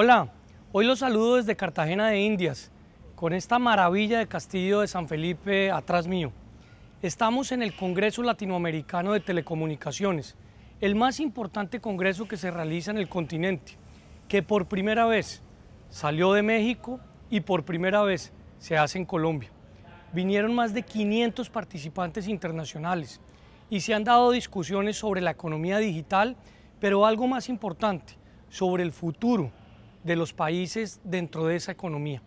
Hola, hoy los saludo desde Cartagena de Indias, con esta maravilla de Castillo de San Felipe atrás mío. Estamos en el Congreso Latinoamericano de Telecomunicaciones, el más importante congreso que se realiza en el continente, que por primera vez salió de México y por primera vez se hace en Colombia. Vinieron más de 500 participantes internacionales y se han dado discusiones sobre la economía digital, pero algo más importante, sobre el futuro de los países dentro de esa economía.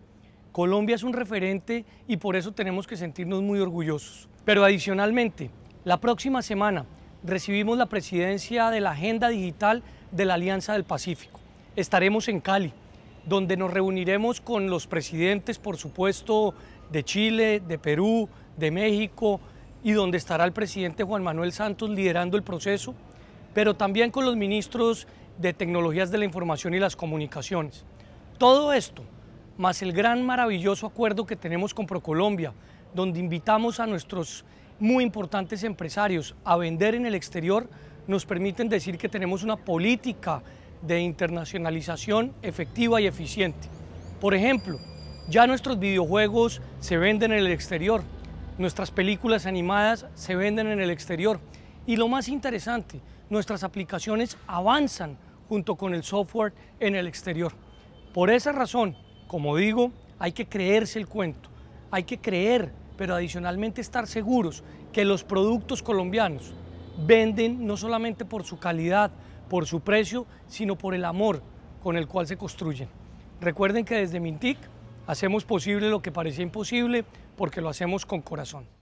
Colombia es un referente y por eso tenemos que sentirnos muy orgullosos. Pero adicionalmente, la próxima semana recibimos la presidencia de la Agenda Digital de la Alianza del Pacífico. Estaremos en Cali, donde nos reuniremos con los presidentes, por supuesto, de Chile, de Perú, de México, y donde estará el presidente Juan Manuel Santos liderando el proceso, pero también con los ministros de Tecnologías de la Información y las Comunicaciones. Todo esto, más el gran maravilloso acuerdo que tenemos con Procolombia, donde invitamos a nuestros muy importantes empresarios a vender en el exterior, nos permiten decir que tenemos una política de internacionalización efectiva y eficiente. Por ejemplo, ya nuestros videojuegos se venden en el exterior, nuestras películas animadas se venden en el exterior y lo más interesante, nuestras aplicaciones avanzan junto con el software en el exterior. Por esa razón, como digo, hay que creerse el cuento, hay que creer, pero adicionalmente estar seguros que los productos colombianos venden no solamente por su calidad, por su precio, sino por el amor con el cual se construyen. Recuerden que desde Mintic hacemos posible lo que parecía imposible porque lo hacemos con corazón.